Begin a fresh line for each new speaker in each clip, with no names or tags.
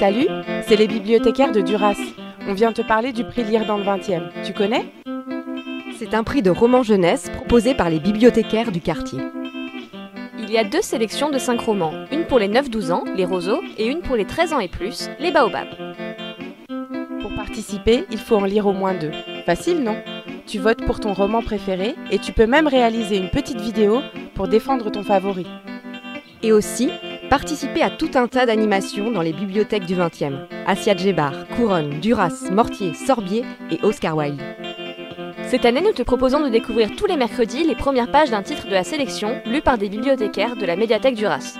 Salut, c'est les bibliothécaires de Duras. On vient te parler du prix Lire dans le 20e. Tu connais C'est un prix de roman jeunesse proposé par les bibliothécaires du quartier. Il y a deux sélections de cinq romans, une pour les 9-12 ans, les roseaux, et une pour les 13 ans et plus, les baobabs. Pour participer, il faut en lire au moins deux. Facile, non Tu votes pour ton roman préféré et tu peux même réaliser une petite vidéo pour défendre ton favori. Et aussi, Participez à tout un tas d'animations dans les bibliothèques du XXe. Assia Djebar, Couronne, Duras, Mortier, Sorbier et Oscar Wilde. Cette année, nous te proposons de découvrir tous les mercredis les premières pages d'un titre de la sélection lu par des bibliothécaires de la médiathèque Duras.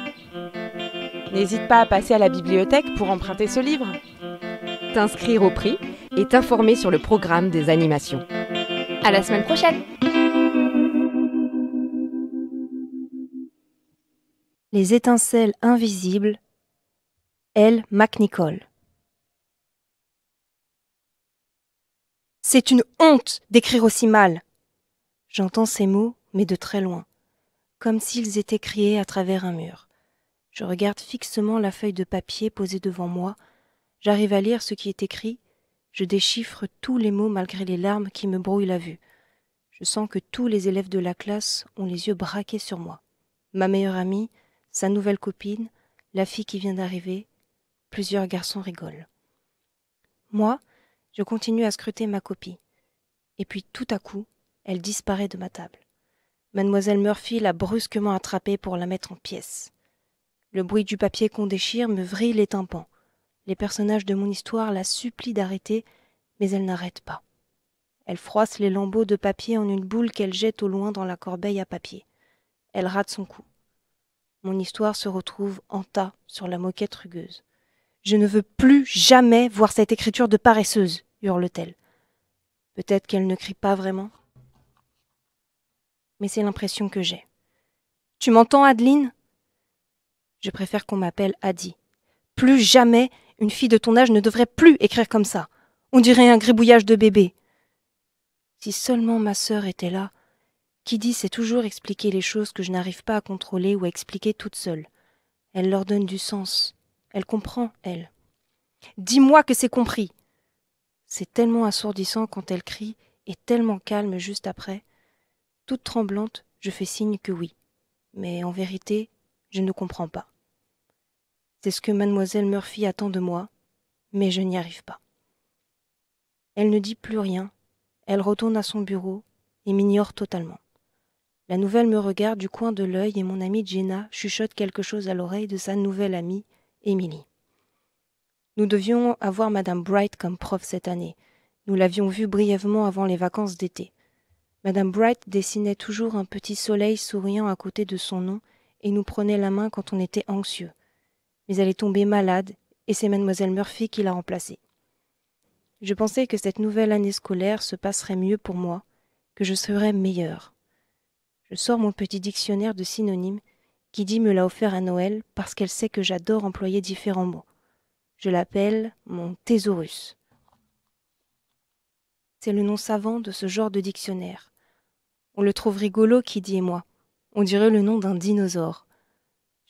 N'hésite pas à passer à la bibliothèque pour emprunter ce livre, t'inscrire au prix et t'informer sur le programme des animations. À la semaine prochaine! Les étincelles invisibles, L. MacNicol. C'est une honte d'écrire aussi mal. J'entends ces mots, mais de très loin, comme s'ils étaient criés à travers un mur. Je regarde fixement la feuille de papier posée devant moi. J'arrive à lire ce qui est écrit. Je déchiffre tous les mots malgré les larmes qui me brouillent la vue. Je sens que tous les élèves de la classe ont les yeux braqués sur moi. Ma meilleure amie, sa nouvelle copine, la fille qui vient d'arriver, plusieurs garçons rigolent. Moi, je continue à scruter ma copie. Et puis tout à coup, elle disparaît de ma table. Mademoiselle Murphy l'a brusquement attrapée pour la mettre en pièces. Le bruit du papier qu'on déchire me vrille les tympans. Les personnages de mon histoire la supplient d'arrêter, mais elle n'arrête pas. Elle froisse les lambeaux de papier en une boule qu'elle jette au loin dans la corbeille à papier. Elle rate son coup. Mon histoire se retrouve en tas sur la moquette rugueuse. Je ne veux plus jamais voir cette écriture de paresseuse, hurle-t-elle. Peut-être qu'elle ne crie pas vraiment. Mais c'est l'impression que j'ai. Tu m'entends, Adeline Je préfère qu'on m'appelle Adie. Plus jamais une fille de ton âge ne devrait plus écrire comme ça. On dirait un gribouillage de bébé. Si seulement ma sœur était là, qui dit c'est toujours expliquer les choses que je n'arrive pas à contrôler ou à expliquer toute seule. Elle leur donne du sens. Elle comprend, elle. Dis-moi que c'est compris. C'est tellement assourdissant quand elle crie et tellement calme juste après. Toute tremblante, je fais signe que oui. Mais en vérité, je ne comprends pas. C'est ce que mademoiselle Murphy attend de moi, mais je n'y arrive pas. Elle ne dit plus rien, elle retourne à son bureau et m'ignore totalement. La nouvelle me regarde du coin de l'œil et mon amie Jenna chuchote quelque chose à l'oreille de sa nouvelle amie, Emily. Nous devions avoir Madame Bright comme prof cette année. Nous l'avions vue brièvement avant les vacances d'été. Madame Bright dessinait toujours un petit soleil souriant à côté de son nom et nous prenait la main quand on était anxieux. Mais elle est tombée malade et c'est Mademoiselle Murphy qui l'a remplacée. Je pensais que cette nouvelle année scolaire se passerait mieux pour moi, que je serais meilleure. Je sors mon petit dictionnaire de synonymes. dit me l'a offert à Noël parce qu'elle sait que j'adore employer différents mots. Je l'appelle mon thésaurus. C'est le nom savant de ce genre de dictionnaire. On le trouve rigolo, Kiddy et moi. On dirait le nom d'un dinosaure.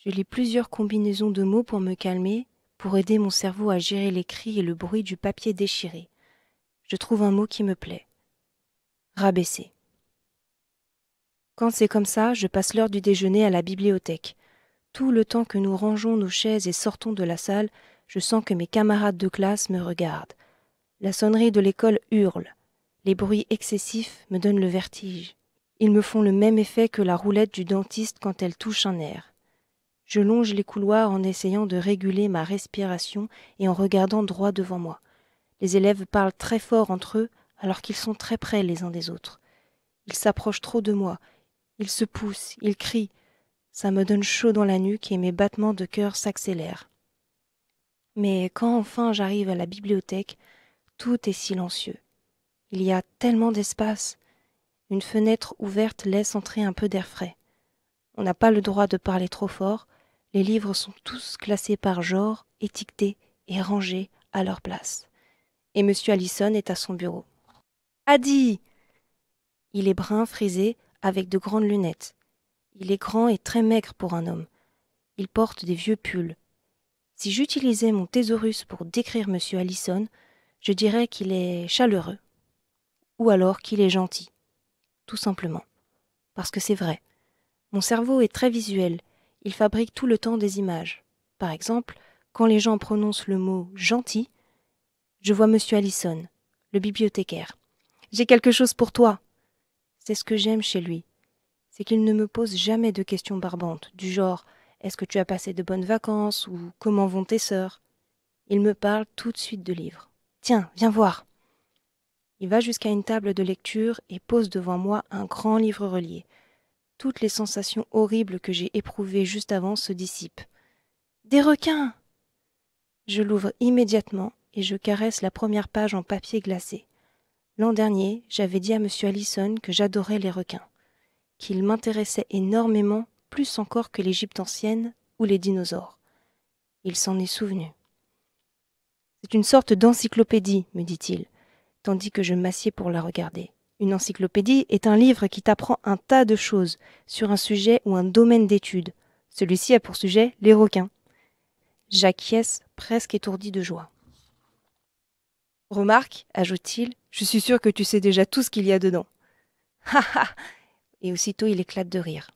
Je lis plusieurs combinaisons de mots pour me calmer, pour aider mon cerveau à gérer les cris et le bruit du papier déchiré. Je trouve un mot qui me plaît. Rabaisser. Quand c'est comme ça, je passe l'heure du déjeuner à la bibliothèque. Tout le temps que nous rangeons nos chaises et sortons de la salle, je sens que mes camarades de classe me regardent. La sonnerie de l'école hurle. Les bruits excessifs me donnent le vertige. Ils me font le même effet que la roulette du dentiste quand elle touche un air. Je longe les couloirs en essayant de réguler ma respiration et en regardant droit devant moi. Les élèves parlent très fort entre eux alors qu'ils sont très près les uns des autres. Ils s'approchent trop de moi il se pousse, il crie. Ça me donne chaud dans la nuque et mes battements de cœur s'accélèrent. Mais quand enfin j'arrive à la bibliothèque, tout est silencieux. Il y a tellement d'espace. Une fenêtre ouverte laisse entrer un peu d'air frais. On n'a pas le droit de parler trop fort. Les livres sont tous classés par genre, étiquetés et rangés à leur place. Et M. Allison est à son bureau. Adi Il est brun, frisé, avec de grandes lunettes. Il est grand et très maigre pour un homme. Il porte des vieux pulls. Si j'utilisais mon thésaurus pour décrire M. Allison, je dirais qu'il est chaleureux. Ou alors qu'il est gentil. Tout simplement. Parce que c'est vrai. Mon cerveau est très visuel. Il fabrique tout le temps des images. Par exemple, quand les gens prononcent le mot gentil, je vois M. Allison, le bibliothécaire. J'ai quelque chose pour toi, c'est ce que j'aime chez lui. C'est qu'il ne me pose jamais de questions barbantes, du genre Est-ce que tu as passé de bonnes vacances ou Comment vont tes sœurs Il me parle tout de suite de livres. Tiens, viens voir. Il va jusqu'à une table de lecture et pose devant moi un grand livre relié. Toutes les sensations horribles que j'ai éprouvées juste avant se dissipent. Des requins Je l'ouvre immédiatement et je caresse la première page en papier glacé. L'an dernier, j'avais dit à M. Allison que j'adorais les requins, qu'ils m'intéressaient énormément, plus encore que l'Égypte ancienne ou les dinosaures. Il s'en est souvenu. C'est une sorte d'encyclopédie, me dit-il, tandis que je m'assieds pour la regarder. Une encyclopédie est un livre qui t'apprend un tas de choses sur un sujet ou un domaine d'étude. Celui-ci a pour sujet les requins. J'acquiesce presque étourdi de joie. Remarque, ajoute-t-il, je suis sûre que tu sais déjà tout ce qu'il y a dedans. Ha ha Et aussitôt il éclate de rire.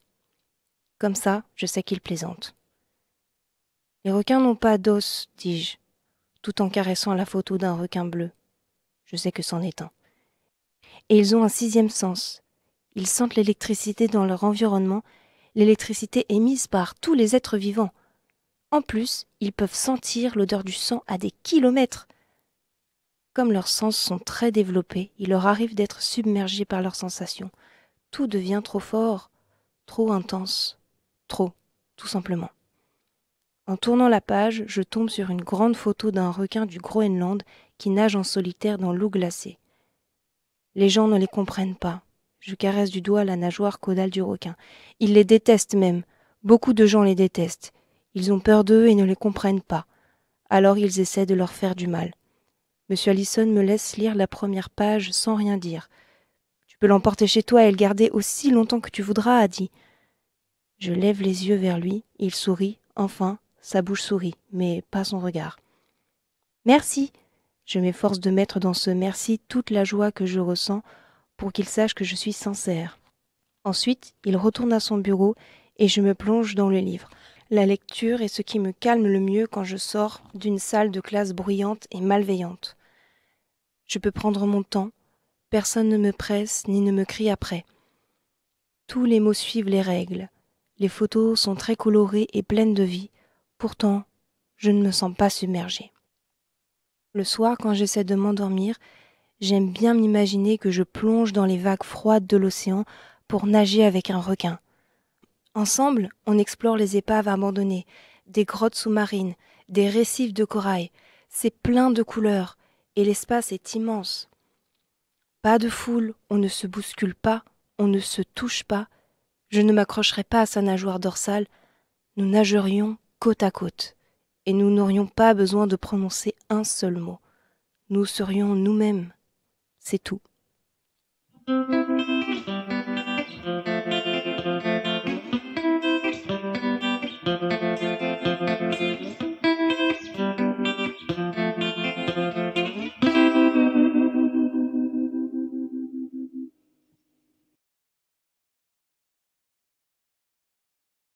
Comme ça, je sais qu'il plaisante. Les requins n'ont pas d'os, dis-je, tout en caressant la photo d'un requin bleu. Je sais que c'en est un. Et ils ont un sixième sens. Ils sentent l'électricité dans leur environnement, l'électricité émise par tous les êtres vivants. En plus, ils peuvent sentir l'odeur du sang à des kilomètres. Comme leurs sens sont très développés, il leur arrive d'être submergés par leurs sensations. Tout devient trop fort, trop intense, trop, tout simplement. En tournant la page, je tombe sur une grande photo d'un requin du Groenland qui nage en solitaire dans l'eau glacée. Les gens ne les comprennent pas. Je caresse du doigt la nageoire caudale du requin. Ils les détestent même. Beaucoup de gens les détestent. Ils ont peur d'eux et ne les comprennent pas. Alors ils essaient de leur faire du mal. Monsieur Allison me laisse lire la première page sans rien dire. Tu peux l'emporter chez toi et le garder aussi longtemps que tu voudras, a dit. Je lève les yeux vers lui, il sourit, enfin, sa bouche sourit, mais pas son regard. Merci. Je m'efforce de mettre dans ce merci toute la joie que je ressens pour qu'il sache que je suis sincère. Ensuite, il retourne à son bureau et je me plonge dans le livre. La lecture est ce qui me calme le mieux quand je sors d'une salle de classe bruyante et malveillante. Je peux prendre mon temps, personne ne me presse ni ne me crie après. Tous les mots suivent les règles, les photos sont très colorées et pleines de vie, pourtant je ne me sens pas submergée. Le soir, quand j'essaie de m'endormir, j'aime bien m'imaginer que je plonge dans les vagues froides de l'océan pour nager avec un requin. Ensemble, on explore les épaves abandonnées, des grottes sous-marines, des récifs de corail. C'est plein de couleurs et l'espace est immense. Pas de foule, on ne se bouscule pas, on ne se touche pas. Je ne m'accrocherai pas à sa nageoire dorsale. Nous nagerions côte à côte et nous n'aurions pas besoin de prononcer un seul mot. Nous serions nous-mêmes. C'est tout.